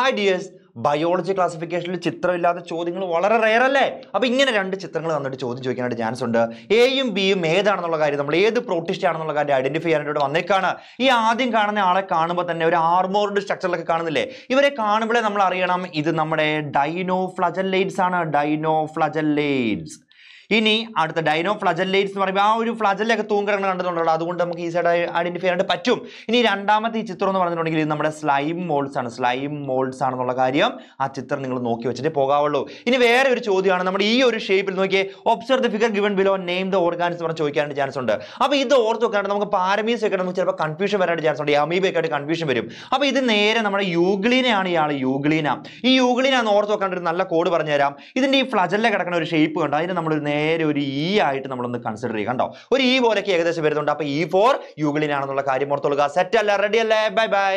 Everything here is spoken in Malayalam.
ഹായ് ഡിയേഴ്സ് ബയോളജി ക്ലാസിഫിക്കേഷനിൽ ചിത്രമില്ലാത്ത ചോദ്യങ്ങൾ വളരെ റെയർ അല്ലേ അപ്പോൾ ഇങ്ങനെ രണ്ട് ചിത്രങ്ങൾ തന്നിട്ട് ചോദ്യം ചോദിക്കാനായിട്ട് ചാൻസ് ഉണ്ട് എയും ബിയും ഏതാണെന്നുള്ള കാര്യം നമ്മൾ ഏത് പ്രോട്ടിസ്റ്റ് ആണെന്നുള്ള കാര്യം ഐഡന്റിഫൈ ചെയ്യാനായിട്ട് വന്നേക്കാണ് ഈ ആദ്യം കാണുന്ന ആളെ കാണുമ്പോൾ തന്നെ ഒരു ആർമോർഡ് സ്ട്രക്ചറിലൊക്കെ കാണുന്നില്ലേ ഇവരെ കാണുമ്പോഴേ നമ്മൾ അറിയണം ഇത് നമ്മുടെ ഡൈനോ ഫ്ലജല്ലേറ്റ്സ് ആണ് ഡൈനോ ഫ്ലജല്ലേറ്റ്സ് ഇനി അടുത്ത ഡൈനോ ഫ്ലജലൈറ്റ്സ് എന്ന് പറയുമ്പോൾ ആ ഒരു ഫ്ലജലൊക്കെ തൂങ്ങിടങ്ങൾ കണ്ടിട്ടുണ്ടല്ലോ അതുകൊണ്ട് നമുക്ക് ഈ സൈഡ് ഐഡന്റിഫൈ ചെയ്യാനായിട്ട് പറ്റും ഇനി രണ്ടാമത്തെ ഈ ചിത്രം എന്ന് പറഞ്ഞിട്ടുണ്ടെങ്കിൽ ഇത് നമ്മുടെ സ്ലൈം മോൾസ് ആണ് സ്ലൈം മോൾസ് ആണെന്നുള്ള കാര്യം ആ ചിത്രം നിങ്ങൾ നോക്കി വെച്ചിട്ട് പോകാവുള്ളൂ ഇനി വേറെ ഒരു ചോദ്യമാണ് നമ്മുടെ ഈ ഒരു ഷേപ്പിൽ നോക്കിയേ observe the figure given below name the organism പറഞ്ഞ് ചോദിക്കാനായിട്ട് ചാൻസ് ഉണ്ട് അപ്പോൾ ഇത് ഓർത്ത് വെക്കാനായിട്ട് നമുക്ക് പാരമീസ് ഒക്കെ നമുക്ക് ചിലപ്പോൾ കൺഫ്യൂഷൻ വരാനായിട്ട് ചാൻസ് ഉണ്ട് അമീബയൊക്കെ ആയിട്ട് കൺഫ്യൂഷൻ വരും അപ്പോൾ ഇത് നേരെ നമ്മുടെ യൂഗ്ലീനയാണ് ഇയാൾ യൂഗ്ലീന ഈ യൂഗ്ലീന എന്ന് ഓർത്ത് നോക്കാണ്ട് ഒരു നല്ല കോഡ് പറഞ്ഞുതരാം ഇതിൻ്റെ ഈ ഫ്ലജലിലെ കിടക്കുന്ന ഒരു ഷേപ്പ് കണ്ടോ അതിന് നമ്മൾ നേരെ നേരെ ഒരു ഇ e ആയിട്ട് നമ്മളൊന്ന് കൺസിഡർ ചെയ്യുക കണ്ടോ ഒരു ഇ e പോലൊക്കെ ഏകദേശം വരുന്നുണ്ട് അപ്പോൾ ഇ e ഫോർ യുഗളിനാണെന്നുള്ള കാര്യം ഓർത്തൊള്ളുക സെറ്റ് അല്ല റെഡി അല്ലേ ബൈ ബൈ